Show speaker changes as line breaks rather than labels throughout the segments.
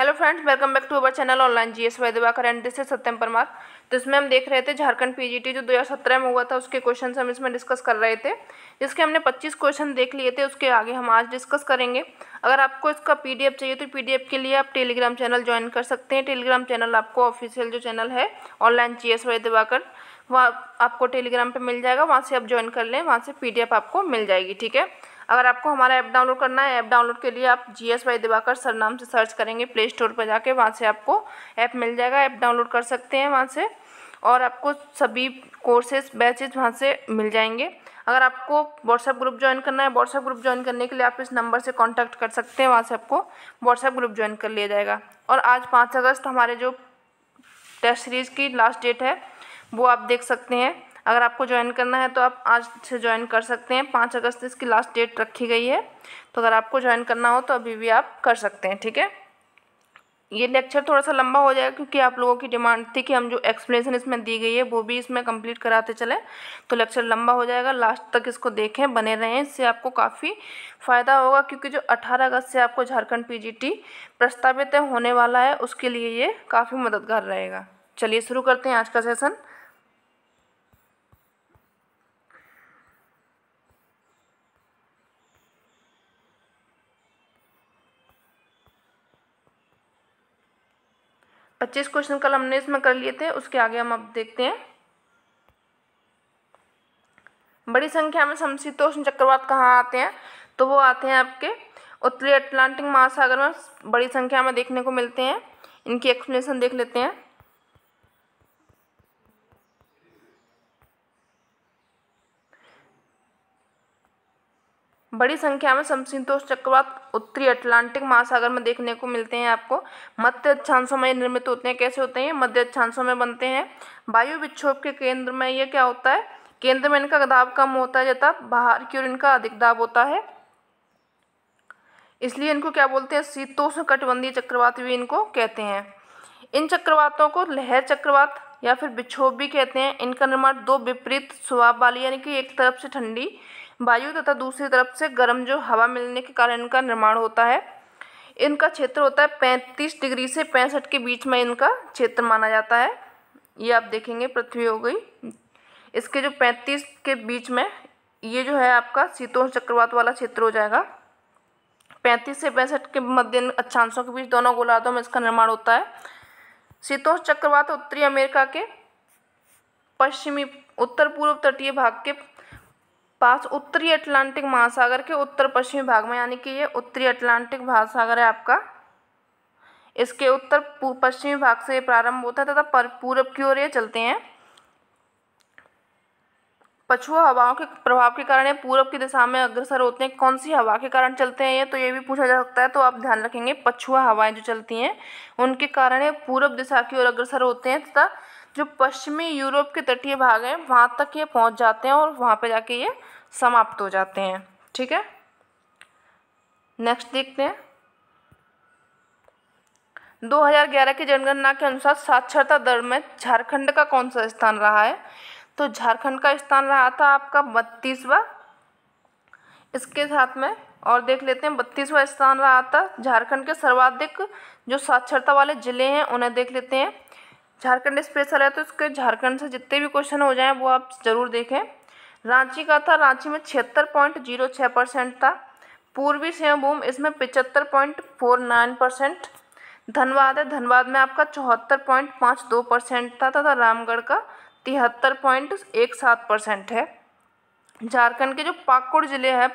Hello friends welcome back to our channel online GS Diwakar and this is Satyam Parmar तो इसमें हम देख रहे थे झारखंड पीजीटी जो 2017 में हुआ था उसके क्वेश्चन हम इसमें डिस्कस कर रहे थे जिसके हमने 25 क्वेश्चन देख लिए थे उसके आगे हम आज डिस्कस करेंगे अगर आपको इसका पीडीएफ चाहिए तो पीडीएफ के लिए आप टेलीग्राम चैनल ज्वाइन कर सकते हैं टेलीग्राम चैनल आपको ऑफिशियल जो चैनल है ऑनलाइन जी एस वैदिवाकर वहाँ आपको टेलीग्राम पर मिल जाएगा वहाँ से आप ज्वाइन कर लें वहाँ से पी आपको मिल जाएगी ठीक है अगर आपको हमारा ऐप डाउनलोड करना है ऐप डाउनलोड के लिए आप G S Y Diwakar sir नाम से सर्च करेंगे प्ले स्टोर पर जाके वहाँ से आपको ऐप मिल जाएगा ऐप डाउनलोड कर सकते हैं वहाँ से और आपको सभी कोर्सेज बैचेज वहाँ से मिल जाएंगे अगर आपको व्हाट्सएप ग्रुप ज्वाइन करना है व्हाट्सएप ग्रुप ज्वाइन करने के लिए आप इस नंबर से कॉन्टैक्ट कर सकते हैं वहाँ से आपको व्हाट्सएप ग्रुप ज्वाइन कर लिया जाएगा और आज पाँच अगस्त हमारे जो टेस्ट सीरीज़ की लास्ट डेट है वो आप देख सकते हैं अगर आपको ज्वाइन करना है तो आप आज से ज्वाइन कर सकते हैं पाँच अगस्त इसकी लास्ट डेट रखी गई है तो अगर आपको ज्वाइन करना हो तो अभी भी आप कर सकते हैं ठीक है ये लेक्चर थोड़ा सा लंबा हो जाएगा क्योंकि आप लोगों की डिमांड थी कि हम जो एक्सप्लेनेशन इसमें दी गई है वो भी इसमें कंप्लीट कराते चले तो लेक्चर लंबा हो जाएगा लास्ट तक इसको देखें बने रहें इससे आपको काफ़ी फ़ायदा होगा क्योंकि जो 18 अगस्त से आपको झारखंड पीजीटी प्रस्तावित होने वाला है उसके लिए ये काफ़ी मददगार रहेगा चलिए शुरू करते हैं आज का सेसन पच्चीस क्वेश्चन कल हमने इसमें कर लिए थे उसके आगे हम अब देखते हैं बड़ी संख्या में समशीतोष्ण चक्रवात कहाँ आते हैं तो वो आते हैं आपके उत्तरी अटलांटिक महासागर में बड़ी संख्या में देखने को मिलते हैं इनकी एक्सप्लेनेशन देख लेते हैं बड़ी संख्या में समशीतोष चक्रवात उत्तरी अटलांटिक महासागर में देखने को मिलते हैं आपको मध्य अक्षांशों में निर्मित होते हैं कैसे होते हैं मध्य अक्षांशों में बनते हैं वायु विक्षोभ के केंद्र में ये क्या होता है केंद्र में इनका दाब कम होता है जता बाहर की ओर इनका अधिक दाब होता है इसलिए इनको क्या बोलते हैं शीतोष्ण कटबंधीय चक्रवात भी इनको कहते हैं इन चक्रवातों को लहर चक्रवात या फिर विक्षोभ भी कहते हैं इनका निर्माण दो विपरीत स्वभाव वाली यानी कि एक तरफ से ठंडी वायु तथा दूसरी तरफ से गर्म जो हवा मिलने के कारण इनका निर्माण होता है इनका क्षेत्र होता है पैंतीस डिग्री से पैंसठ के बीच में इनका क्षेत्र माना जाता है ये आप देखेंगे पृथ्वी हो गई इसके जो पैंतीस के बीच में ये जो है आपका शीतोष चक्रवात वाला क्षेत्र हो जाएगा पैंतीस से पैंसठ के मध्य अच्छांशों के बीच दोनों गोलार्धों में इसका निर्माण होता है शीतोष चक्रवात उत्तरी अमेरिका के पश्चिमी उत्तर पूर्व तटीय भाग के पास उत्तरी अटलांटिक महासागर के उत्तर पश्चिमी भाग में यानी कि ये उत्तरी अटलांटिक महासागर है आपका इसके उत्तर पश्चिमी भाग से प्रारंभ होता है तथा पूरब की ओर ये चलते हैं पछुआ हवाओं के प्रभाव के कारण ये पूरब की दिशा में अग्रसर होते हैं कौन सी हवा के कारण चलते हैं ये तो ये भी पूछा जा सकता है तो आप ध्यान रखेंगे पछुआ हवाएं जो चलती हैं उनके कारण ये पूरब दिशा की ओर अग्रसर होते हैं तथा जो पश्चिमी यूरोप के तटीय भाग हैं वहाँ तक ये पहुँच जाते हैं और वहाँ पे जाके ये समाप्त हो जाते हैं ठीक है नेक्स्ट देखते हैं 2011 की जनगणना के अनुसार साक्षरता दर में झारखंड का कौन सा स्थान रहा है तो झारखंड का स्थान रहा था आपका बत्तीसवा इसके साथ में और देख लेते हैं बत्तीसवा स्थान रहा था झारखंड के सर्वाधिक जो साक्षरता वाले ज़िले हैं उन्हें देख लेते हैं झारखंड स्पेशल है तो इसके झारखंड से जितने भी क्वेश्चन हो जाएं वो आप ज़रूर देखें रांची का था रांची में छिहत्तर पॉइंट जीरो छः परसेंट था पूर्वी सिंहभूम इसमें पिचहत्तर point four nine percent Dhanbad है धनबाद में आपका चौहत्तर पॉइंट पाँच दो परसेंट था तथा रामगढ़ का तिहत्तर पॉइंट एक सात परसेंट है झारखंड के जो पाकुड़ ज़िले हैं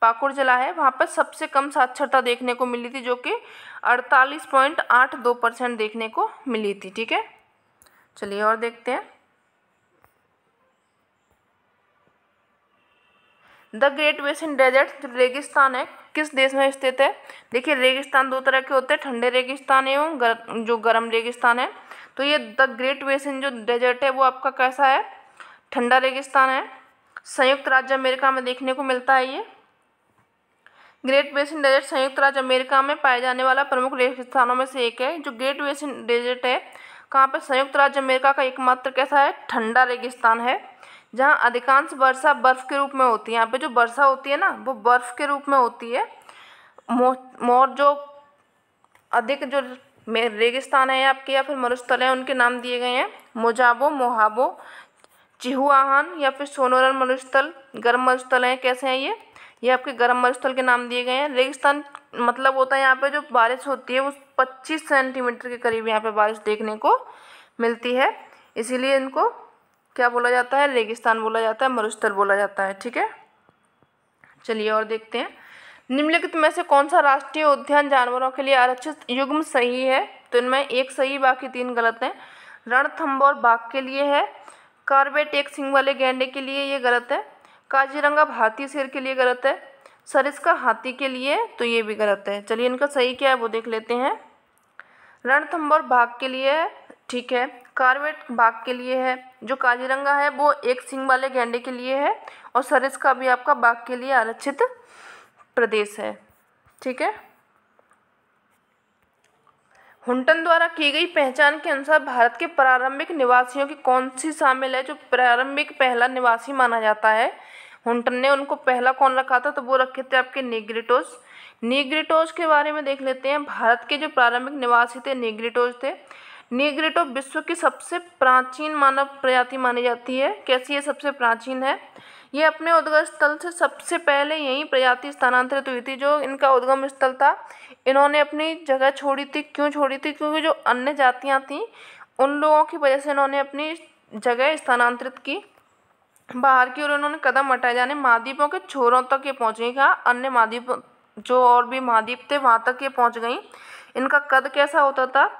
पाकुड़ जिला है वहाँ पर सबसे कम साक्षरता देखने को मिली थी जो कि अड़तालीस पॉइंट आठ दो परसेंट देखने को मिली थी ठीक है चलिए और देखते हैं द ग्रेट वेस्टर्न डेजर्ट रेगिस्तान है किस देश में स्थित है देखिए रेगिस्तान दो तरह के होते हैं ठंडे रेगिस्तान एवं गर, जो गर्म रेगिस्तान है तो ये द ग्रेट वेस्टर्न जो डेजर्ट है वो आपका कैसा है ठंडा रेगिस्तान है संयुक्त राज्य अमेरिका में देखने को मिलता है ये ग्रेट बेसिन डेजर्ट संयुक्त राज्य अमेरिका में पाए जाने वाला प्रमुख रेगिस्थानों में से एक है जो ग्रेट बेसिन डेजर्ट है कहाँ पर संयुक्त राज्य अमेरिका का एकमात्र कैसा है ठंडा रेगिस्तान है जहाँ अधिकांश वर्षा बर्फ़ के रूप में होती है यहाँ पे जो वर्षा होती है ना वो बर्फ़ के रूप में होती है मोर जो अधिक जो रेगिस्तान है आपके या फिर मरुस्थल हैं उनके नाम दिए गए हैं मोजाबो मोहाबो चिहुआहान या फिर सोनोरल मरुस्थल गर्म मरुस्थल हैं कैसे हैं ये ये आपके गर्म मरुस्थल के नाम दिए गए हैं रेगिस्तान मतलब होता है यहाँ पे जो बारिश होती है वो पच्चीस सेंटीमीटर के करीब यहाँ पे बारिश देखने को मिलती है इसीलिए इनको क्या बोला जाता है रेगिस्तान बोला जाता है मरुस्थल बोला जाता है ठीक है चलिए और देखते हैं निम्नलिखित में से कौन सा राष्ट्रीय उद्यान जानवरों के लिए आरक्षित युग्म सही है तो इनमें एक सही बाकी तीन गलत हैं रणथंबोर बाघ के लिए है कार्बेट एक सिंग वाले गेंडे के लिए ये गलत है काजीरंगा भारतीय शेर के लिए गलत है सरिस्का हाथी के लिए तो ये भी गलत है चलिए इनका सही क्या है वो देख लेते हैं रणथम्बोर बाघ के लिए ठीक है कार्वेट बाघ के लिए है जो काजीरंगा है वो एक सिंग वाले गैंडे के लिए है और सरिस्का भी आपका बाघ के लिए आरक्षित प्रदेश है ठीक है हुंटन द्वारा की गई पहचान के अनुसार भारत के प्रारंभिक निवासियों की कौन सी शामिल है जो प्रारंभिक पहला निवासी माना जाता है हुंटन ने उनको पहला कौन रखा था तो वो रखे थे आपके निग्रिटोज निग्रिटोज के बारे में देख लेते हैं भारत के जो प्रारंभिक निवासी थे निग्रिटोज थे निग्रिटो विश्व की सबसे प्राचीन मानव प्रजाति मानी जाती है कैसी है सबसे प्राचीन है ये अपने उद्गम स्थल से सबसे पहले यही प्रजाति स्थानांतरित हुई थी जो इनका उद्गम स्थल था इन्होंने अपनी जगह छोड़ी थी क्यों छोड़ी थी क्योंकि जो अन्य जातियाँ थीं उन लोगों की वजह से इन्होंने अपनी जगह स्थानांतरित की बाहर की ओर इन्होंने कदम हटाए जाने महाद्वीपों के छोरों तक ये पहुँच गई कहा अन्य महाद्वीप जो और भी महाद्वीप थे वहाँ तक ये पहुँच गई इनका कद कैसा होता था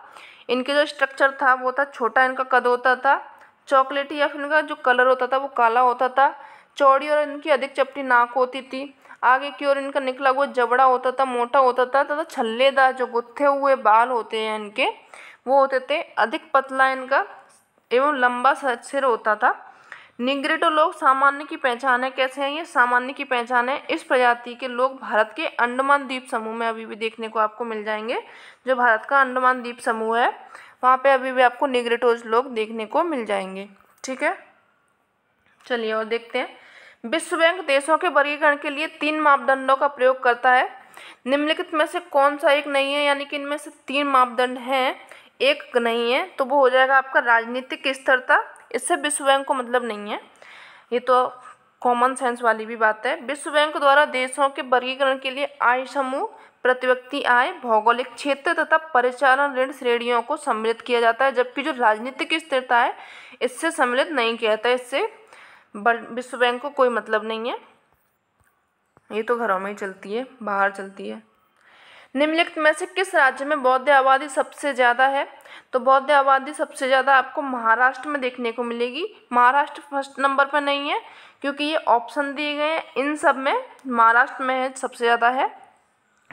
इनके जो स्ट्रक्चर था वो था छोटा इनका कद होता था चॉकलेटी या फिर इनका जो कलर होता था वो काला होता था चौड़ी और इनकी अधिक चपटी नाक होती थी आगे की ओर इनका निकला हुआ जबड़ा होता था मोटा होता था तथा छल्लेदार जो गुत्थे हुए बाल होते हैं इनके वो होते थे अधिक पतला इनका एवं लंबा सिर होता था निगरेटो लोग सामान्य की पहचान है कैसे हैं ये सामान्य की पहचान है इस प्रजाति के लोग भारत के अंडमान द्वीप समूह में अभी भी देखने को आपको मिल जाएंगे जो भारत का अंडमान द्वीप समूह है वहाँ पे अभी भी आपको निगरेटोज लोग देखने को मिल जाएंगे ठीक है चलिए और देखते हैं विश्व बैंक देशों के वर्गीकरण के लिए तीन मापदंडों का प्रयोग करता है निम्नलिखित में से कौन सा एक नहीं है यानी कि इनमें से तीन मापदंड हैं एक नहीं है तो वो हो जाएगा आपका राजनीतिक स्थिरता इससे विश्व बैंक को मतलब नहीं है ये तो कॉमन सेंस वाली भी बात है विश्व बैंक द्वारा देशों के वर्गीकरण के लिए आय समूह प्रतिव्यक्ति आय भौगोलिक क्षेत्र तथा परिचालन ऋण श्रेणियों को सम्मिलित किया जाता है जबकि जो राजनीतिक स्थिरता है इससे सम्मिलित नहीं किया जाता है इससे बट विश्व बैंक को कोई मतलब नहीं है ये तो घरों में ही चलती है बाहर चलती है निम्नलिखित में से किस राज्य में बौद्ध आबादी सबसे ज़्यादा है तो बौद्ध आबादी सबसे ज़्यादा आपको महाराष्ट्र में देखने को मिलेगी महाराष्ट्र फर्स्ट नंबर पर नहीं है क्योंकि ये ऑप्शन दिए गए हैं इन सब में महाराष्ट्र में है सबसे ज़्यादा है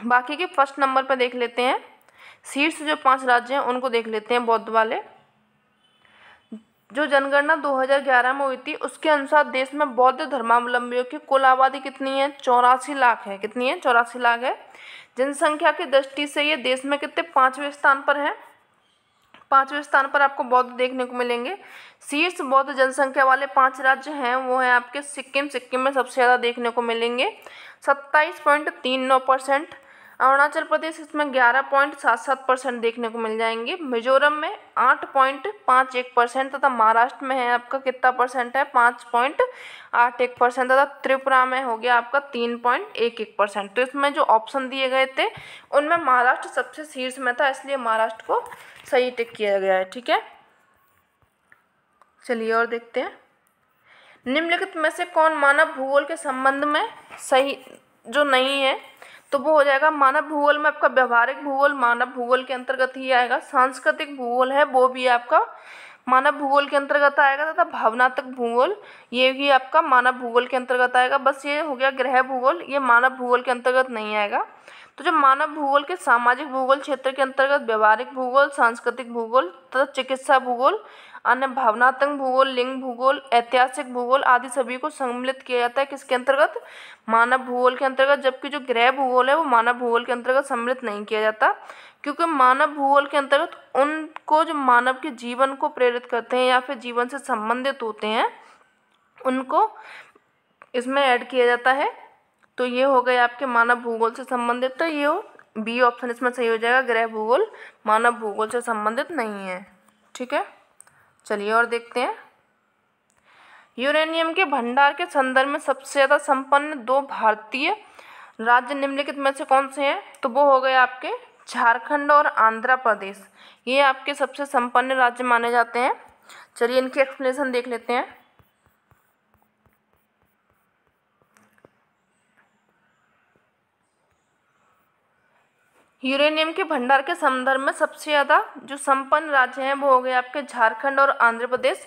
बाकी के फर्स्ट नंबर पर देख लेते हैं शीर्ष जो पांच राज्य हैं उनको देख लेते हैं बौद्ध वाले जो जनगणना 2011 में हुई थी उसके अनुसार देश में बौद्ध धर्मावलंबियों की कुल आबादी कितनी है चौरासी लाख है कितनी है चौरासी लाख है जनसंख्या की दृष्टि से ये देश में कितने पाँचवें स्थान पर हैं पाँचवें स्थान पर आपको बौद्ध देखने को मिलेंगे शीर्ष बौद्ध जनसंख्या वाले पांच राज्य हैं वो हैं आपके सिक्किम सिक्किम में सबसे ज़्यादा देखने को मिलेंगे सत्ताईस पॉइंट तीन नौ परसेंट अरुणाचल प्रदेश इसमें ग्यारह पॉइंट सात सात परसेंट देखने को मिल जाएंगे मिजोरम में आठ पॉइंट पाँच एक परसेंट तथा महाराष्ट्र में है आपका कितना परसेंट है पाँच पॉइंट आठ एक परसेंट तथा त्रिपुरा में हो गया आपका तीन पॉइंट एक एक परसेंट तो इसमें जो ऑप्शन दिए गए थे उनमें महाराष्ट्र सबसे शीर्ष में था इसलिए महाराष्ट्र को सही टिक किया गया है ठीक है चलिए और देखते हैं निम्नलिखित में से कौन मानव भूगोल के संबंध में सही जो नहीं है तो वो हो जाएगा मानव भूगोल में आपका व्यवहारिक भूगोल मानव भूगोल के अंतर्गत ही आएगा सांस्कृतिक भूगोल है वो भी आपका मानव भूगोल के अंतर्गत आएगा तथा भावनात्मक भूगोल ये भी आपका मानव भूगोल के अंतर्गत आएगा बस ये हो गया ग्रह भूगोल ये मानव भूगोल के अंतर्गत नहीं आएगा तो जो मानव भूगोल के सामाजिक भूगोल क्षेत्र के अंतर्गत व्यवहारिक भूगोल सांस्कृतिक भूगोल तथा चिकित्सा भूगोल अन्य भावनात्मक भूगोल लिंग भूगोल ऐतिहासिक भूगोल आदि सभी को सम्मिलित किया जाता है किसके अंतर्गत मानव भूगोल के अंतर्गत जबकि जो ग्रह भूगोल है वो मानव भूगोल के अंतर्गत सम्मिलित नहीं किया जाता क्योंकि मानव भूगोल के अंतर्गत उनको जो मानव के जीवन को प्रेरित करते हैं या फिर जीवन से संबंधित होते हैं उनको इसमें ऐड किया जाता है तो ये हो गए आपके मानव भूगोल से संबंधित तो ये हो बी ऑप्शन इसमें सही हो जाएगा ग्रह भूगोल मानव भूगोल से संबंधित नहीं है ठीक है चलिए और देखते हैं यूरेनियम के भंडार के संदर्भ में सबसे ज़्यादा संपन्न दो भारतीय राज्य निम्नलिखित में से कौन से हैं तो वो हो गए आपके झारखंड और आंध्र प्रदेश ये आपके सबसे संपन्न राज्य माने जाते हैं चलिए इनकी एक्सप्लेनेशन देख लेते हैं यूरेनियम के भंडार के संदर्भ में सबसे ज़्यादा जो संपन्न राज्य हैं वो हो गए आपके झारखंड और आंध्र प्रदेश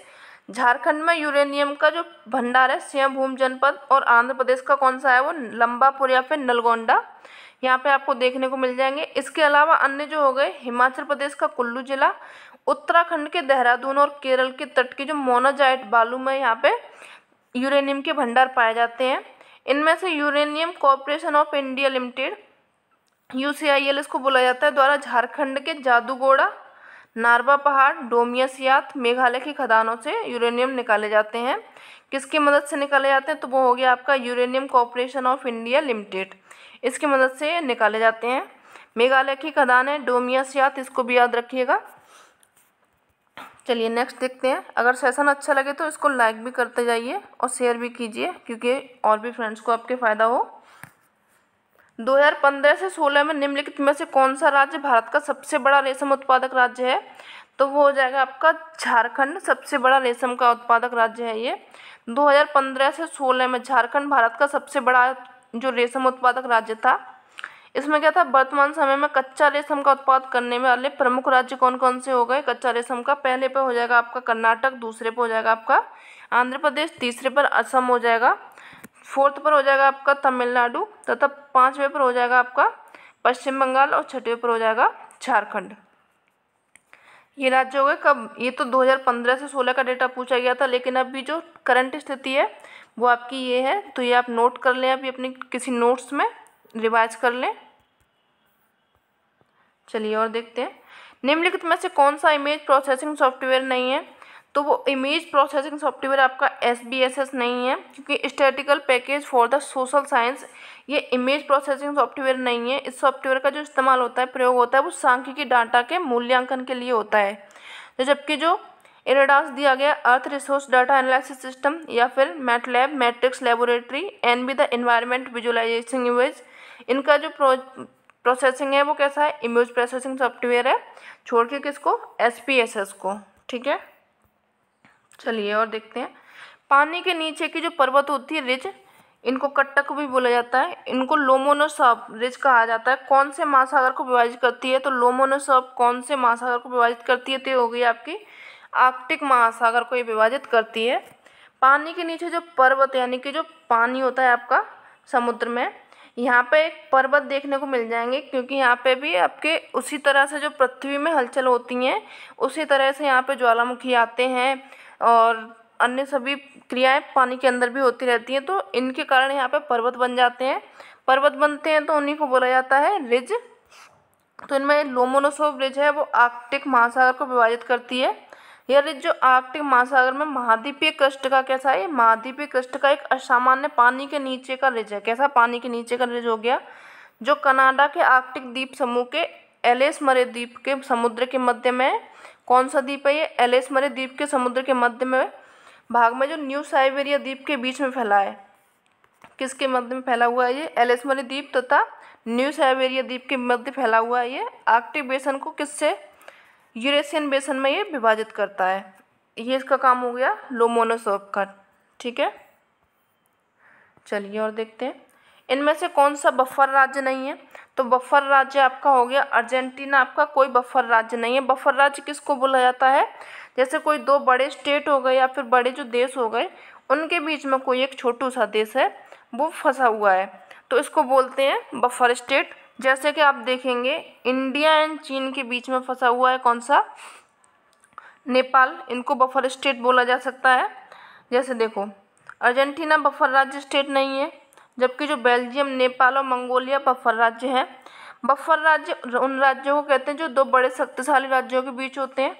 झारखंड में यूरेनियम का जो भंडार है सिंहभूम जनपद और आंध्र प्रदेश का कौन सा है वो लंबापुर या फिर नलगोंडा यहाँ पे आपको देखने को मिल जाएंगे इसके अलावा अन्य जो हो गए हिमाचल प्रदेश का कुल्लू जिला उत्तराखंड के देहरादून और केरल के तट के जो मोनाजाइट बालू में यहाँ पे यूरेनियम के भंडार पाए जाते हैं इनमें से uranium corporation of India limited U C I L इसको बोला जाता है द्वारा झारखंड के जादूगोड़ा नारवा पहाड़ डोमियासियात मेघालय की खदानों से यूरेनियम निकाले जाते हैं किसकी मदद से निकाले जाते हैं तो वो हो गया आपका uranium corporation of India limited इसकी मदद से निकाले जाते हैं मेघालय की खदान है डोमियासियात इसको भी याद रखिएगा चलिए नेक्स्ट देखते हैं अगर सेशन अच्छा लगे तो इसको लाइक भी करते जाइए और शेयर भी कीजिए क्योंकि और भी फ्रेंड्स को आपके फ़ायदा हो 2015 से 16 में निम्नलिखित में से कौन सा राज्य भारत का सबसे बड़ा रेशम उत्पादक राज्य है तो वो हो जाएगा आपका झारखंड सबसे बड़ा रेशम का उत्पादक राज्य है ये 2015 से 16 में झारखंड भारत का सबसे बड़ा जो रेशम उत्पादक राज्य था इसमें क्या था वर्तमान समय में कच्चा रेशम का उत्पाद करने वाले प्रमुख राज्य कौन कौन से हो गए कच्चा रेशम का पहले पर हो जाएगा आपका कर्नाटक दूसरे पर हो जाएगा आपका आंध्र प्रदेश तीसरे पर असम हो जाएगा फोर्थ पर हो जाएगा आपका तमिलनाडु तथा पाँचवें पर हो जाएगा आपका पश्चिम बंगाल और छठवें पर हो जाएगा झारखंड ये राज्य हो गए कब ये तो 2015 से 16 का डेटा पूछा गया था लेकिन अभी जो करंट स्थिति है वो आपकी ये है तो ये आप नोट कर लें अभी अपनी किसी नोट्स में रिवाइज कर लें चलिए और देखते हैं निम्नलिखित में से कौन सा इमेज प्रोसेसिंग सॉफ्टवेयर नहीं है तो वो इमेज प्रोसेसिंग सॉफ्टवेयर आपका एस बी एस एस नहीं है क्योंकि statistical package for the social science ये इमेज प्रोसेसिंग सॉफ्टवेयर नहीं है इस सॉफ्टवेयर का जो इस्तेमाल होता है प्रयोग होता है वो सांख्यिकी डाटा के मूल्यांकन के लिए होता है तो जबकि जो एरेडास दिया गया earth resource data analysis system या फिर मैटलैब मैट्रिक्स लेबोरेटरी एंड बी द इन्वायरमेंट विजुअलाइजेशन इमेज इनका जो प्रो प्रोसेसिंग है वो कैसा है इमेज प्रोसेसिंग सॉफ्टवेयर है छोड़ के किसको एस एस पी एस को ठीक है चलिए और देखते हैं पानी के नीचे की जो पर्वत होती है रिज इनको कट्टक भी बोला जाता है इनको लोमोनोसॉप रिज कहा जाता है कौन से महासागर को विभाजित करती है तो लोमोनोसॉप कौन से महासागर को विभाजित करती है तो होगी आपकी आर्कटिक महासागर को ये विभाजित करती है पानी के नीचे जो पर्वत यानी कि जो पानी होता है आपका समुद्र में यहाँ पे एक पर्वत देखने को मिल जाएंगे क्योंकि यहाँ पे भी आपके उसी तरह से जो पृथ्वी में हलचल होती हैं उसी तरह से यहाँ पे ज्वालामुखी आते हैं और अन्य सभी क्रियाएँ पानी के अंदर भी होती रहती हैं तो इनके कारण यहाँ पर पर्वत बन जाते हैं पर्वत बनते हैं तो उन्हीं को बोला जाता है रिज तो इनमें लोमोनोसोव रिज है वो आर्कटिक महासागर को विभाजित करती है यह रिज जो आर्कटिक महासागर में महाद्वीपीय कृष्ट का कैसा है महाद्वीपीय कृष्ट का एक असामान्य पानी के नीचे का रिज है कैसा पानी के नीचे का रिज हो गया जो कनाडा के आर्कटिक द्वीप समूह के एलेस मरे द्वीप के समुद्र के मध्य में है कौन सा द्वीप है ये एलेस मरे द्वीप के समुद्र के मध्य में भाग में जो न्यू साइबेरिया द्वीप के बीच में फैला है किसके मध्य में फैला हुआ है ये मरे द्वीप तथा न्यू साइबेरिया द्वीप के मध्य फैला हुआ है ये आर्कटिक बेसन को किससे यूरेशियन बेसन में ये विभाजित करता है ये इसका काम हो गया लोमोनोसोप का ठीक है चलिए और देखते हैं इनमें से कौन सा बफर राज्य नहीं है तो बफर राज्य आपका हो गया अर्जेंटीना आपका कोई बफर राज्य नहीं है बफर राज्य किसको बोला जाता है जैसे कोई दो बड़े स्टेट हो गए या फिर बड़े जो देश हो गए उनके बीच में कोई एक छोटू सा देश है वो फंसा हुआ है तो इसको बोलते हैं बफर स्टेट जैसे कि आप देखेंगे इंडिया एंड चीन के बीच में फंसा हुआ है कौन सा नेपाल इनको बफर स्टेट बोला जा सकता है जैसे देखो अर्जेंटीना बफर राज्य स्टेट नहीं है जबकि जो बेल्जियम नेपाल और मंगोलिया बफर राज्य हैं बफर राज्य उन राज्यों को कहते हैं जो दो बड़े शक्तिशाली राज्यों के बीच होते हैं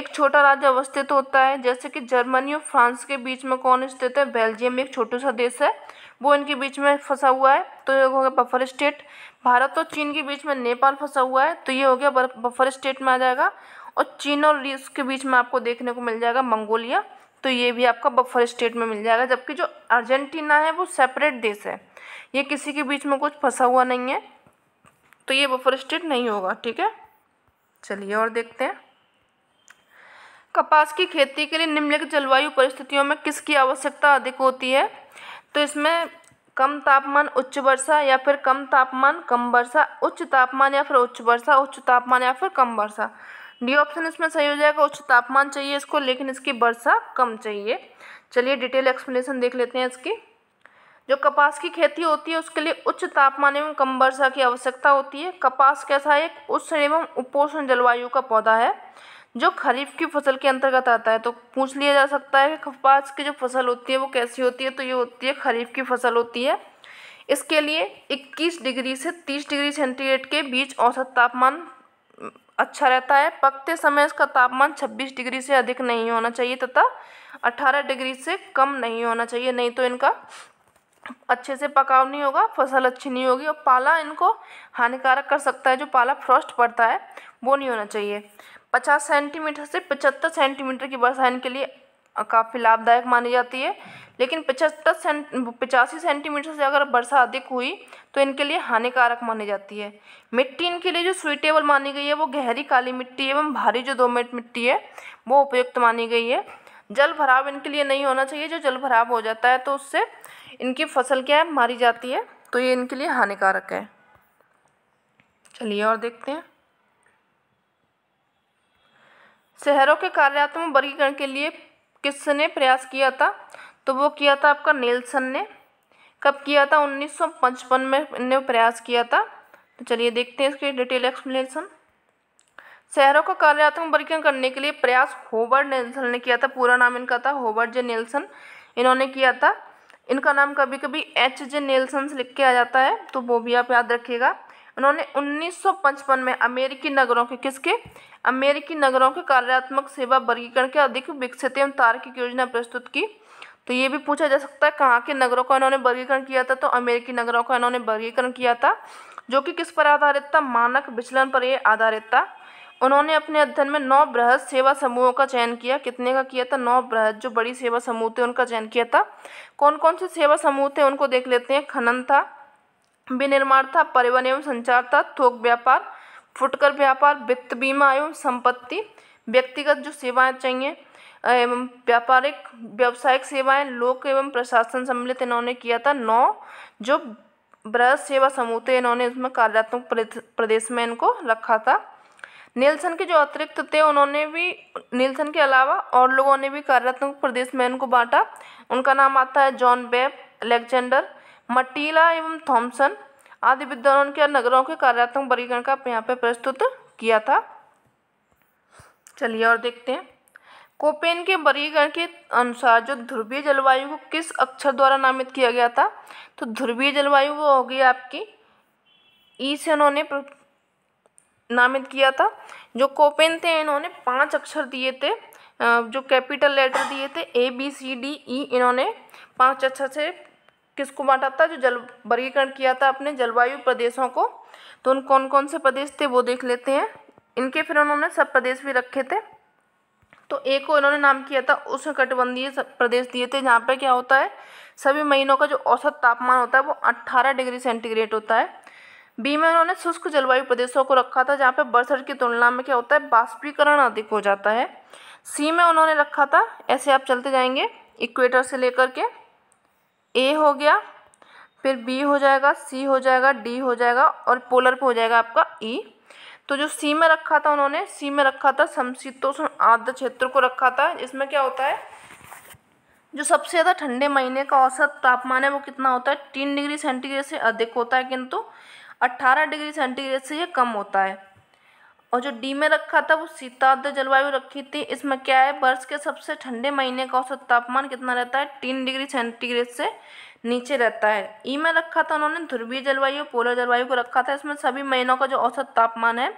एक छोटा राज्य अवस्थित होता है जैसे कि जर्मनी और फ्रांस के बीच में कौन स्थित है बेल्जियम एक छोटा सा देश है वो इनके बीच में फंसा हुआ है तो ये हो गया बफर स्टेट भारत और चीन के बीच में नेपाल फंसा हुआ है तो ये हो गया बफर स्टेट में आ जाएगा और चीन और रूस के बीच में आपको देखने को मिल जाएगा मंगोलिया तो ये भी आपका बफर स्टेट में मिल जाएगा जबकि जो अर्जेंटीना है वो सेपरेट देश है ये किसी के बीच में कुछ फंसा हुआ नहीं है तो ये बफर स्टेट नहीं होगा ठीक है चलिए और देखते हैं कपास की खेती के लिए निम्नलिखित जलवायु परिस्थितियों में किसकी आवश्यकता अधिक होती है तो इसमें कम तापमान उच्च वर्षा या फिर कम तापमान कम वर्षा उच्च तापमान या फिर उच्च वर्षा उच्च तापमान या फिर कम वर्षा डी ऑप्शन इसमें सही हो जाएगा उच्च तापमान चाहिए इसको लेकिन इसकी वर्षा कम चाहिए चलिए डिटेल एक्सप्लेनेशन देख लेते हैं इसकी जो कपास की खेती होती है उसके लिए उच्च तापमान एवं कम वर्षा की आवश्यकता होती है कपास कैसा है एक उष्ण एवं उपोषण जलवायु का पौधा है जो खरीफ की फसल के अंतर्गत आता है तो पूछ लिया जा सकता है कि कपास की जो फसल होती है वो कैसी होती है तो ये होती है खरीफ की फसल होती है इसके लिए 21 डिग्री से 30 डिग्री सेंटीग्रेड के बीच औसत तापमान अच्छा रहता है पकते समय इसका तापमान 26 डिग्री से अधिक नहीं होना चाहिए तथा 18 डिग्री से कम नहीं होना चाहिए नहीं तो इनका अच्छे से पकाव नहीं होगा फसल अच्छी नहीं होगी और पाला इनको हानिकारक कर सकता है जो पाला फ्रॉस्ट पड़ता है वो नहीं होना चाहिए 50 सेंटीमीटर से 75 सेंटीमीटर की बरसाइन के लिए काफ़ी लाभदायक मानी जाती है लेकिन पचहत्तर सेंट पचासी सेंटीमीटर से अगर वर्षा अधिक हुई तो इनके लिए हानिकारक मानी जाती है मिट्टी इनके लिए जो सुइटेबल मानी गई है वो गहरी काली मिट्टी एवं भारी जो दोमेट मिट्टी है वो उपयुक्त मानी गई है जल भराव इनके लिए नहीं होना चाहिए जो जल भराव हो जाता है तो उससे इनकी फसल क्या है मारी जाती है तो ये इनके लिए हानिकारक है चलिए और देखते हैं शहरों के कार्यात्मक वर्गीकरण के लिए किसने प्रयास किया था तो वो किया था आपका नेल्सन ने कब किया था 1955 में इनने प्रयास किया था तो चलिए देखते हैं इसकी डिटेल एक्सप्लेनेशन शहरों का कार्यात्मक वर्गीकरण करने के लिए प्रयास होवर्ड नेल्सन ने किया था पूरा नाम इनका था होवर्ड जे नेल्सन इन्होंने किया था इनका नाम कभी कभी एच जे नेल्सन लिख के आ जाता है तो वो भी आप याद रखिएगा उन्होंने 1955 में अमेरिकी नगरों के किसके अमेरिकी नगरों के कार्यात्मक सेवा वर्गीकरण के अधिक विकसित एवं तार्किक योजना प्रस्तुत की तो ये भी पूछा जा सकता है कहाँ के नगरों का इन्होंने वर्गीकरण किया था तो अमेरिकी नगरों का इन्होंने वर्गीकरण किया था जो कि किस पर आधारित था मानक विचलन पर यह आधारित था उन्होंने अपने अध्ययन में नौ बृहद सेवा समूहों का चयन किया कितने का किया था नौ बृहद जो बड़ी सेवा समूह थे उनका चयन किया था कौन कौन से सेवा समूह थे उनको देख लेते हैं खनन था विनिर्माण था परिवहन एवं संचार था थोक व्यापार फुटकर व्यापार वित्त बीमा एवं संपत्ति व्यक्तिगत जो सेवाएं चाहिए एवं व्यापारिक व्यावसायिक सेवाएं लोक एवं प्रशासन सम्मिलित इन्होंने किया था नौ जो बृहद सेवा समूह थे इन्होंने इसमें कार्यात्मक प्रदेश में इनको रखा था नीलसन के जो अतिरिक्त थे उन्होंने भी नीलसन के अलावा और लोगों ने भी कार्यात्मक प्रदेश में इनको बांटा उनका नाम आता है जॉन बेब अलेक्जेंडर मटीला एवं थॉम्सन आदि विद्वानों के नगरों के कार्यात्मक वर्गीकरण का यहाँ पे प्रस्तुत किया था चलिए और देखते हैं कोपेन के वर्गीकरण के अनुसार जो ध्रुवीय जलवायु को किस अक्षर द्वारा नामित किया गया था तो ध्रुवीय जलवायु वो होगी आपकी ई से उन्होंने नामित किया था जो कोपेन थे इन्होंने पांच अक्षर दिए थे जो कैपिटल लेटर दिए थे A B C D E इन्होंने पांच अक्षर से किसको बांटा था जो जल वर्गीकरण किया था अपने जलवायु प्रदेशों को तो उन कौन कौन से प्रदेश थे वो देख लेते हैं इनके फिर उन्होंने सब प्रदेश भी रखे थे तो एक को इन्होंने नाम किया था उष्ण कटबंधीय प्रदेश दिए थे जहाँ पर क्या होता है सभी महीनों का जो औसत तापमान होता है वो अट्ठारह डिग्री सेंटीग्रेड होता है बी में उन्होंने शुष्क जलवायु प्रदेशों को रखा था जहाँ पे बरसर की तुलना में क्या होता है बाष्पीकरण अधिक हो जाता है सी में उन्होंने रखा था ऐसे आप चलते जाएंगे इक्वेटर से लेकर के ए हो गया फिर बी हो जाएगा सी हो जाएगा डी हो जाएगा और पोलर पे हो जाएगा आपका ई e. तो जो सी में रखा था उन्होंने सी में रखा था समशीतोष्ण आद्र क्षेत्र को रखा था इसमें क्या होता है जो सबसे ज़्यादा ठंडे महीने का औसत तापमान है वो कितना होता है तीन डिग्री सेंटीग्रेड से अधिक होता है किंतु अट्ठारह डिग्री सेंटीग्रेड से ये कम होता है और जो डी में रखा था वो शीताद्र जलवायु रखी थी इसमें क्या है वर्ष के सबसे ठंडे महीने का औसत तापमान कितना रहता है तीन डिग्री सेंटीग्रेड से नीचे रहता है ई में रखा था उन्होंने ध्रुवीय जलवायु पोलर जलवायु को रखा था इसमें सभी महीनों का जो औसत तापमान है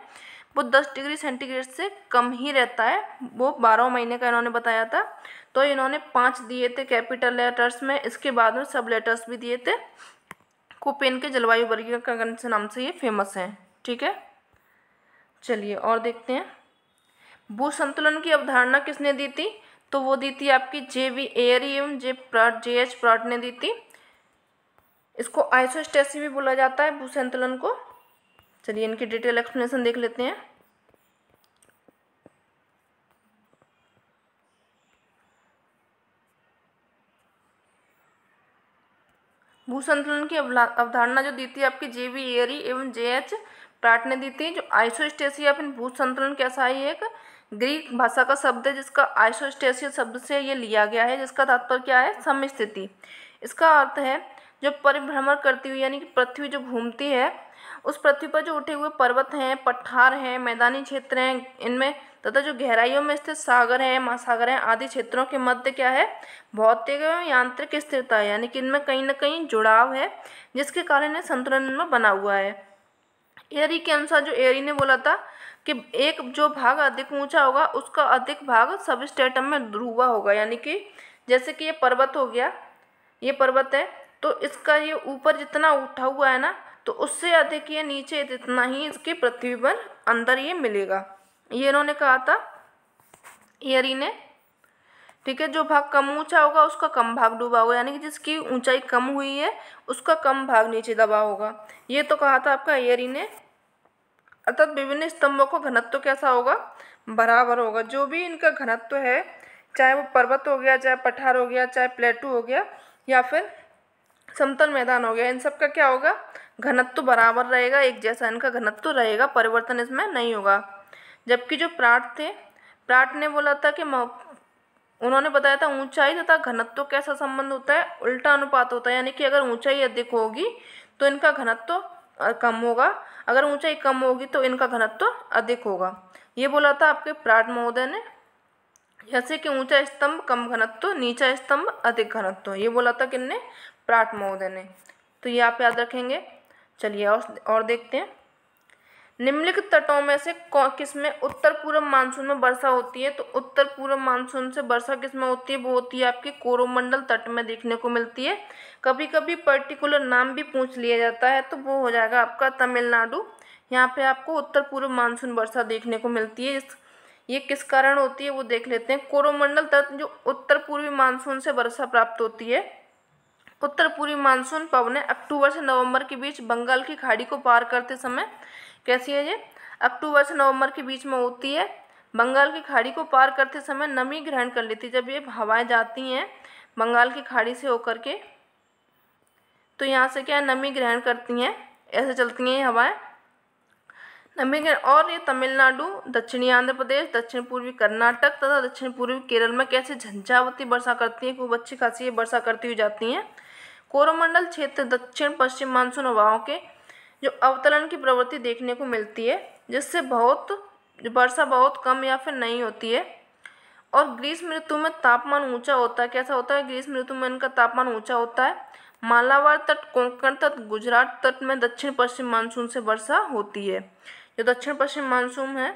वो दस डिग्री सेंटीग्रेड से कम ही रहता है वो बारह महीने का इन्होंने बताया था तो इन्होंने पाँच दिए थे कैपिटल लेटर्स में इसके बाद में सब लेटर्स भी दिए थे कुपेन के जलवायु वर्गीकरण के नाम से ये फेमस हैं ठीक है चलिए और देखते हैं भू संतुलन की अवधारणा किसने दी थी तो वो दी थी आपकी जे वी एयर एवं J Pratt J H Pratt ने दी थी इसको आइसोस्टेसी भी बोला जाता है भू संतुलन को चलिए इनकी डिटेल एक्सप्लेनेशन देख लेते हैं भू संतुलन की अवधारणा जो दी थी आपकी जे वी एयरी एवं जे एच प्राट ने दी थी जो आइसोस्टेसिया फिर भू संतुलन कैसा है ये एक ग्रीक भाषा का शब्द है जिसका आइसोस्टेसिया शब्द से ये लिया गया है जिसका तात्पर्य क्या है समस्थिति इसका अर्थ है जो परिभ्रमण करती हुई यानी कि पृथ्वी जो घूमती है उस पृथ्वी पर जो उठे हुए पर्वत हैं पठार हैं मैदानी क्षेत्र हैं इनमें तथा जो गहराइयों में स्थित सागर हैं महासागर हैं आदि क्षेत्रों के मध्य क्या है भौतिक एवं यांत्रिक स्थिरता है यानी कि इनमें कहीं ना कहीं जुड़ाव है जिसके कारण संतुलन में बना हुआ है एरी के अनुसार जो एरी ने बोला था कि एक जो भाग अधिक ऊंचा होगा उसका अधिक भाग सब स्टेटम में ध्रुवा होगा यानी कि जैसे कि ये पर्वत हो गया ये पर्वत है तो इसका ये ऊपर जितना उठा हुआ है ना तो उससे अधिक ये नीचे जितना ही इसके पृथ्वी पर अंदर ये मिलेगा ये इन्होंने कहा था एरी ने ठीक है जो भाग कम ऊंचा होगा उसका कम भाग डूबा होगा यानी कि जिसकी ऊंचाई कम हुई है उसका कम भाग नीचे दबा होगा ये तो कहा था आपका एयरी ने अर्थात विभिन्न स्तंभों का घनत्व कैसा होगा बराबर होगा जो भी इनका घनत्व है चाहे वो पर्वत हो गया चाहे पठार हो गया चाहे प्लेटू हो गया या फिर समतल मैदान हो गया इन सब का क्या होगा घनत्व बराबर रहेगा एक जैसा इनका घनत्व रहेगा परिवर्तन इसमें नहीं होगा जबकि जो प्राट थे प्राट ने बोला था कि उन्होंने बताया था ऊंचाई तथा घनत्व कैसा संबंध होता है उल्टा अनुपात होता है यानी कि अगर ऊंचाई अधिक होगी तो इनका घनत्व कम होगा अगर ऊंचाई कम होगी तो इनका घनत्व अधिक होगा ये बोला था आपके प्राट महोदय ने जैसे कि ऊंचा स्तंभ कम घनत्व नीचा स्तंभ अधिक घनत्व ये बोला था किन्ने प्राट महोदय ने तो ये आप याद रखेंगे चलिए और और देखते हैं निम्नलिखित तटों में से किस में उत्तर पूर्व मानसून में वर्षा होती है तो उत्तर पूर्व मानसून से वर्षा किस में होती है वो होती है आपके कोरोमंडल तट में देखने को मिलती है कभी कभी पर्टिकुलर नाम भी पूछ लिया जाता है तो वो हो जाएगा आपका तमिलनाडु यहाँ पे आपको उत्तर पूर्व मानसून वर्षा देखने को मिलती है ये किस कारण होती है वो देख लेते हैं कोरोमंडल तट जो उत्तर पूर्वी मानसून से वर्षा प्राप्त होती है उत्तर पूर्वी मानसून पवने अक्टूबर से नवंबर के बीच बंगाल की खाड़ी को पार करते समय कैसी है ये अक्टूबर से नवंबर के बीच में होती है बंगाल की खाड़ी को पार करते समय नमी ग्रहण कर लेती है जब ये हवाएं जाती हैं बंगाल की खाड़ी से होकर के तो यहाँ से क्या नमी ग्रहण करती हैं ऐसे चलती हैं ये हवाएं नमी ग्रहण और ये तमिलनाडु दक्षिणी आंध्र प्रदेश दक्षिण पूर्वी कर्नाटक तथा दक्षिण पूर्वी केरल में कैसे झंझावती वर्षा करती हैं खूब अच्छी खासी ये वर्षा करती हुई जाती हैं कोरोमंडल क्षेत्र दक्षिण पश्चिम मानसून हवाओं के जो अवतलन की प्रवृत्ति देखने को मिलती है जिससे बहुत वर्षा बहुत कम या फिर नहीं होती है और ग्रीष्म ऋतु में तापमान ऊंचा होता है कैसा होता है ग्रीष्म ऋतु में इनका तापमान ऊंचा होता है मालावार तट कोंकण तट गुजरात तट में दक्षिण पश्चिम मानसून से वर्षा होती है जो दक्षिण पश्चिम मानसून है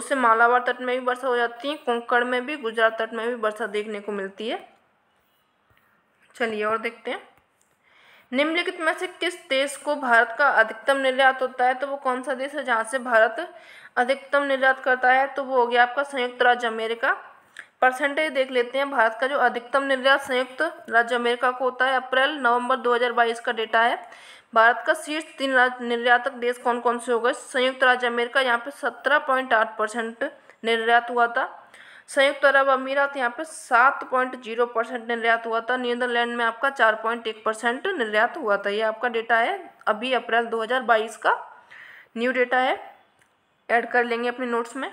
उससे मालावार तट में भी वर्षा हो जाती है कोंकण में भी गुजरात तट में भी वर्षा देखने को मिलती है चलिए और देखते हैं निम्नलिखित में से किस देश को भारत का अधिकतम निर्यात होता है तो वो कौन सा देश है जहाँ से भारत अधिकतम निर्यात करता है तो वो हो गया आपका संयुक्त राज्य अमेरिका परसेंटेज देख लेते हैं भारत का जो अधिकतम निर्यात संयुक्त राज्य अमेरिका को होता है अप्रैल नवंबर 2022 का डेटा है भारत का शीर्ष तीन निर्यातक देश कौन कौन से हो गए संयुक्त राज्य अमेरिका यहाँ पे 17.8 परसेंट निर्यात हुआ था संयुक्त अरब अमीरात यहाँ पे सात पॉइंट जीरो परसेंट निर्यात हुआ था नीदरलैंड में आपका चार पॉइंट एक परसेंट निर्यात हुआ था ये आपका डेटा है अभी अप्रैल 2022 का न्यू डेटा है ऐड कर लेंगे अपने नोट्स में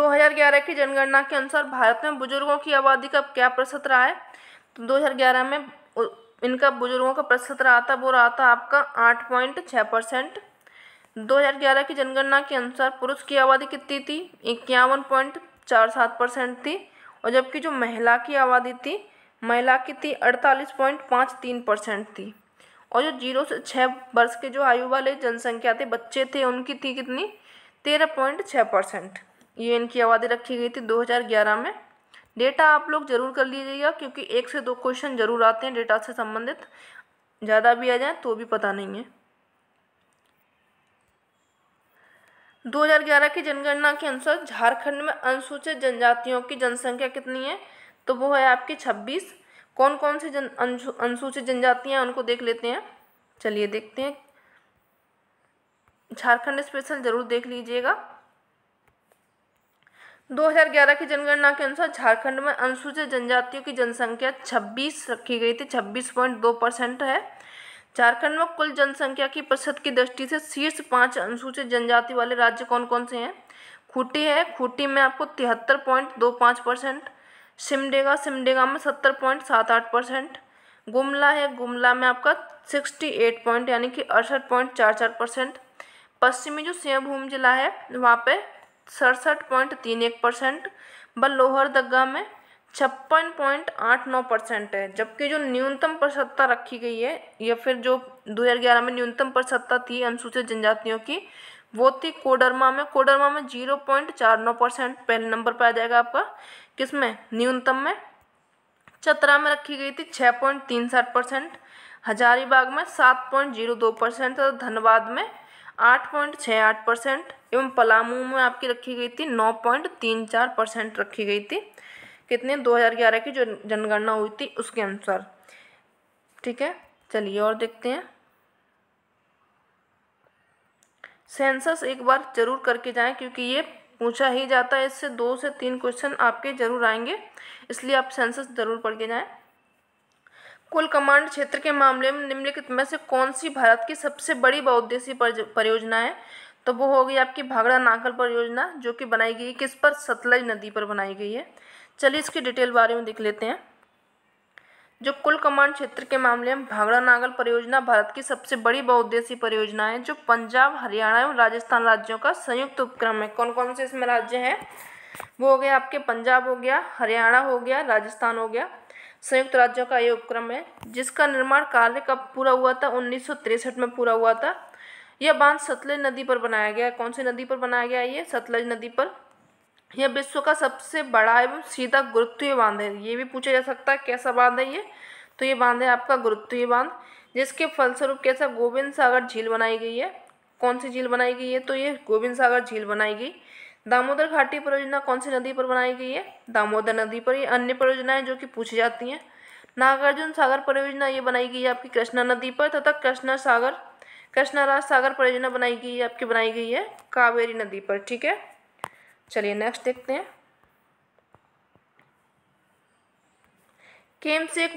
2011 की जनगणना के अनुसार भारत में बुजुर्गों की आबादी का क्या प्रतिशत रहा है तो ग्यारह में इनका बुजुर्गों का प्रतिशत रहा था वो रहा था आपका आठ पॉइंट छः परसेंट 2011 की जनगणना के अनुसार पुरुष की आबादी कितनी थी इक्यावन पॉइंट चार सात परसेंट थी और जबकि जो महिला की आबादी थी महिला की थी अड़तालीस पॉइंट पाँच तीन परसेंट थी और जो जीरो से छः वर्ष के जो आयु वाले जनसंख्या थे बच्चे थे उनकी थी कितनी तेरह पॉइंट छः परसेंट ये इनकी आबादी रखी गई थी 2011 में डेटा आप लोग जरूर कर लीजिएगा क्योंकि एक से दो क्वेश्चन जरूर आते हैं डेटा से संबंधित ज़्यादा भी आ जाए तो भी पता नहीं है 2011 की जनगणना के अनुसार झारखंड में अनुसूचित जनजातियों की जनसंख्या कितनी है तो वो है आपकी 26 कौन कौन से जन अनुसूचित जनजातियाँ उनको देख लेते हैं चलिए देखते हैं झारखंड स्पेशल जरूर देख लीजिएगा 2011 की जनगणना के अनुसार झारखंड में अनुसूचित जनजातियों की जनसंख्या 26 रखी गई थी 26.2 परसेंट है झारखंड में कुल जनसंख्या की प्रतिशत की दृष्टि से शीर्ष पाँच अनुसूचित जनजाति वाले राज्य कौन कौन से हैं खूटी है खूटी में आपको तिहत्तर पॉइंट दो पाँच परसेंट सिमडेगा सिमडेगा में सत्तर पॉइंट सात आठ परसेंट गुमला है गुमला में आपका सिक्सटी एट पॉइंट यानी कि अड़सठ पॉइंट चार चार परसेंट पश्चिमी जो सिंहभूम जिला है वहाँ पे सड़सठ पॉइंट तीन एक परसेंट व लोहरदगा में छप्पन पॉइंट आठ नौ परसेंट है जबकि जो न्यूनतम प्रसत्ता रखी गई है या फिर जो 2011 में न्यूनतम प्रसत्ता थी अनुसूचित जनजातियों की वो थी कोडरमा में कोडरमा में जीरो पॉइंट चार नौ परसेंट पहले नंबर पर आ जाएगा आपका किसमें न्यूनतम में चतरा में रखी गई थी छः पॉइंट तीन सात परसेंट हजारीबाग में सात पॉइंट जीरो दो परसेंट तथा धनबाद में आठ पॉइंट छः आठ परसेंट एवं पलामू में आपकी रखी गई थी नौ पॉइंट तीन चार परसेंट रखी गई थी कितने 2011 की जो जनगणना हुई थी उसके अनुसार ठीक है चलिए और देखते हैं सेंसस एक बार जरूर करके जाएं क्योंकि ये पूछा ही जाता है इससे दो से तीन क्वेश्चन आपके जरूर आएंगे इसलिए आप सेंसस जरूर पढ़ के जाएं कुल कमांड क्षेत्र के मामले में निम्नलिखित में से कौन सी भारत की सबसे बड़ी बहुद्देशीय परियोजना है तो वो होगी आपकी भागड़ा नाकल परियोजना जो कि बनाई गई किस पर सतलज नदी पर बनाई गई है चलिए इसकी डिटेल बारे में देख लेते हैं जो कुल कमांड क्षेत्र के मामले में भागड़ा नागल परियोजना भारत की सबसे बड़ी बहुउद्देशीय परियोजना है जो पंजाब हरियाणा एवं राजस्थान राज्यों का संयुक्त उपक्रम है कौन कौन से इसमें राज्य हैं वो हो गया आपके पंजाब हो गया हरियाणा हो गया राजस्थान हो गया संयुक्त राज्यों का ये उपक्रम है जिसका निर्माण कार्य कब पूरा हुआ था उन्नीस में पूरा हुआ था यह बांध सतलज नदी पर बनाया गया कौन सी नदी पर बनाया गया ये सतलज नदी पर यह विश्व का सबसे बड़ा एवं सीधा गुरुत्वीय बांध है ये भी पूछा जा सकता है कैसा बांध है ये तो ये बांध है आपका गुरुत्वीय बांध जिसके फलस्वरूप कैसा गोविंद सागर झील बनाई गई है कौन सी झील बनाई गई है तो ये गोविंद सागर झील बनाई गई दामोदर घाटी परियोजना कौन सी नदी पर बनाई गई है दामोदर नदी पर ये अन्य परियोजनाएं जो कि पूछी जाती हैं नागार्जुन सागर परियोजना ये बनाई गई है आपकी कृष्णा नदी पर तथा कृष्णा सागर राज सागर परियोजना बनाई गई है आपकी बनाई गई है कावेरी नदी पर ठीक है चलिए नेक्स्ट देखते हैं केम से एक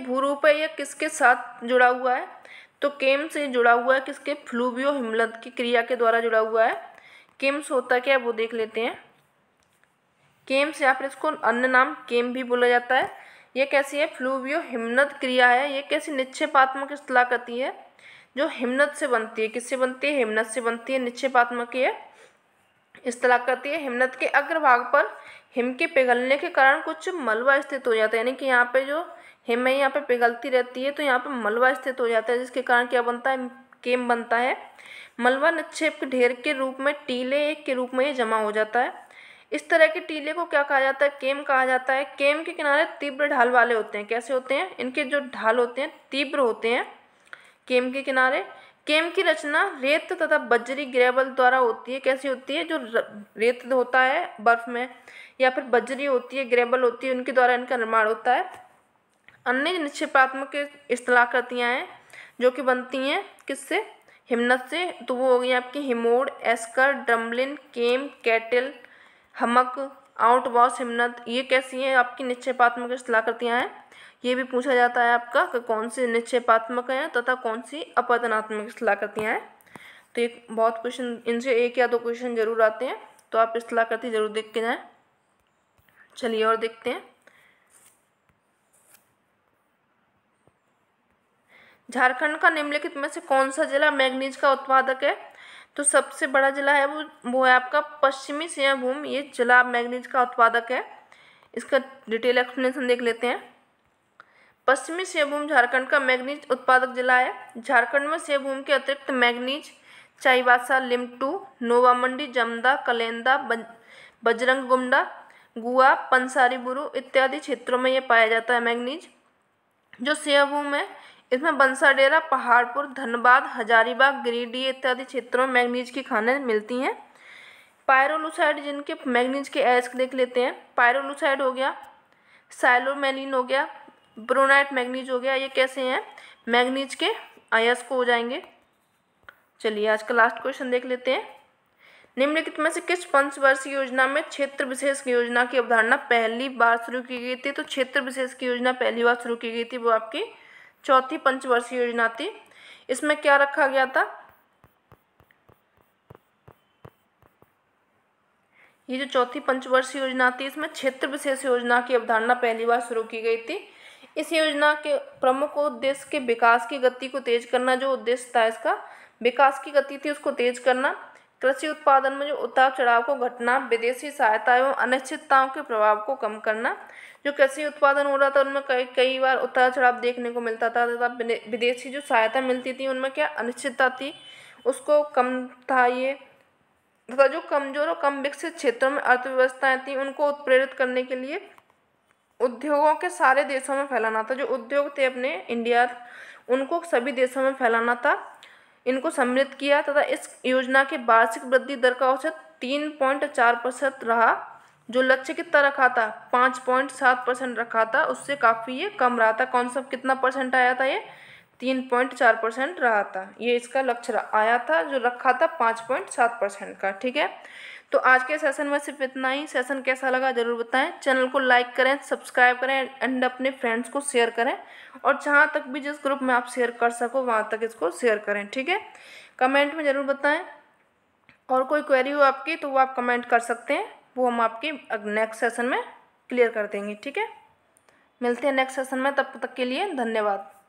यह किसके साथ जुड़ा हुआ है तो केम से जुड़ा हुआ है किसके फ्लूबियो हिमलत की क्रिया के द्वारा जुड़ा हुआ है केम्स होता क्या है वो देख लेते हैं केम्स या फिर इसको अन्य नाम केम भी बोला जाता है ये कैसी है फ्लूवियो हिमनद क्रिया है ये कैसी निक्षेपात्मक स्थला करती है जो हिमनद से बनती है किससे बनती है हिमनद से बनती है निक्षेपात्मक है इस्तला करती है हिमनद के अग्रभाग पर हिम के पिघलने के कारण कुछ मलबा स्थित हो जाता है यानी कि यहाँ पे जो हिम है यहाँ पे पिघलती रहती है तो यहाँ पे मलबा स्थित हो जाता है जिसके कारण क्या बनता है केम बनता है मलबा निक्षेप के ढेर के रूप में टीले एक के रूप में ये जमा हो जाता है इस तरह के टीले को क्या कहा जाता है केम कहा जाता है केम के किनारे तीव्र ढाल वाले होते हैं कैसे होते हैं इनके जो ढाल होते हैं तीव्र होते हैं केम के किनारे केम की रचना रेत तथा बजरी ग्रेवल द्वारा होती है कैसी होती है जो रेत होता है बर्फ में या फिर बजरी होती है ग्रेवल होती है उनके द्वारा इनका निर्माण होता है अन्य निक्षेपात्मक स्थलाकृतियाँ हैं जो कि बनती हैं किससे हिमनत से तो वो हो गई आपकी हिमोड esker drumlin kame kettle hummock outwash हिम्नत ये कैसी हैं आपकी निक्षेपात्मक स्थलाकृतियाँ हैं ये भी पूछा जाता है आपका कि कौन सी निक्षेपात्मक हैं तथा कौन सी अपतनात्मक स्थलाकृतियाँ हैं तो एक बहुत क्वेश्चन इनसे एक या दो क्वेश्चन जरूर आते हैं तो आप स्थलाकृति जरूर देख के जाएँ चलिए और देखते हैं झारखंड का निम्नलिखित में से कौन सा जिला मैग्नीज का उत्पादक है तो सबसे बड़ा जिला है वो वो है आपका पश्चिमी सिंहभूम ये जिला मैग्नीज का उत्पादक है इसका डिटेल एक्सप्लेनेशन देख लेते हैं पश्चिमी सिंहभूम झारखंड का मैग्नीज उत्पादक जिला है झारखंड में सिंहभूम के अतिरिक्त मैग्नीज चाईबासा लिमटू नोवा मंडी जमदा कलेंदा बजरंग गुंडा गुआ पंसारी बुरू इत्यादि क्षेत्रों में ये पाया जाता है मैग्नीज जो सिंहभूम है इसमें बंसा डेरा पहाड़पुर धनबाद हजारीबाग गिरिडीह इत्यादि क्षेत्रों में मैगनीज की खाने मिलती हैं पायरोलुसाइड जिनके मैगनीज के एस्क देख लेते हैं पायरोलुसाइड हो गया साइलोमेलिन हो गया ब्रोनाइट मैगनीज हो गया ये कैसे हैं मैगनीज के अयस्क हो जाएंगे चलिए आज का लास्ट क्वेश्चन देख लेते हैं निम्नलिखित में से किस पंचवर्षीय योजना में क्षेत्र विशेष की योजना की अवधारणा पहली बार शुरू की गई थी तो क्षेत्र विशेष की योजना पहली बार शुरू की गई थी वो आपकी चौथी पंचवर्षीय योजना थी इसमें क्या रखा गया था ये जो चौथी पंचवर्षीय योजना थी इसमें क्षेत्र विशेष योजना की अवधारणा पहली बार शुरू की गई थी इस योजना के प्रमुख उद्देश्य के विकास की गति को तेज करना जो उद्देश्य था इसका विकास की गति थी उसको तेज करना कृषि उत्पादन में जो उतार चढ़ाव को घटना विदेशी सहायता एवं अनिश्चितताओं के प्रभाव को कम करना जो कृषि उत्पादन हो रहा था उनमें कई कई बार उतार चढ़ाव देखने को मिलता था तथा विदेशी जो सहायता मिलती थी उनमें क्या अनिश्चितता थी उसको कम था ये तथा जो कमज़ोर और कम विकसित क्षेत्रों में अर्थव्यवस्थाएं थी उनको उत्प्रेरित करने के लिए उद्योगों के सारे देशों में फैलाना था जो उद्योग थे अपने इंडिया उनको सभी देशों में फैलाना था इनको सम्मिलित किया तथा इस योजना के वार्षिक वृद्धि दर का औसत तीन पॉइंट चार प्रतिशत रहा जो लक्ष्य कितना रखा था पाँच पॉइंट सात परसेंट रखा था उससे काफ़ी ये कम रहा था कौन सा कितना परसेंट आया था ये तीन पॉइंट चार परसेंट रहा था ये इसका लक्ष्य आया था जो रखा था पाँच पॉइंट सात परसेंट का ठीक है तो आज के सेशन में सिर्फ इतना ही सेशन कैसा लगा ज़रूर बताएं चैनल को लाइक करें सब्सक्राइब करें एंड अपने फ्रेंड्स को शेयर करें और जहाँ तक भी जिस ग्रुप में आप शेयर कर सको वहाँ तक इसको शेयर करें ठीक है कमेंट में ज़रूर बताएँ और कोई क्वेरी हो आपकी तो वो आप कमेंट कर सकते हैं वो हम आपके नेक्स्ट सेशन में क्लियर कर देंगे ठीक है मिलते हैं नेक्स्ट सेशन में तब तक के लिए धन्यवाद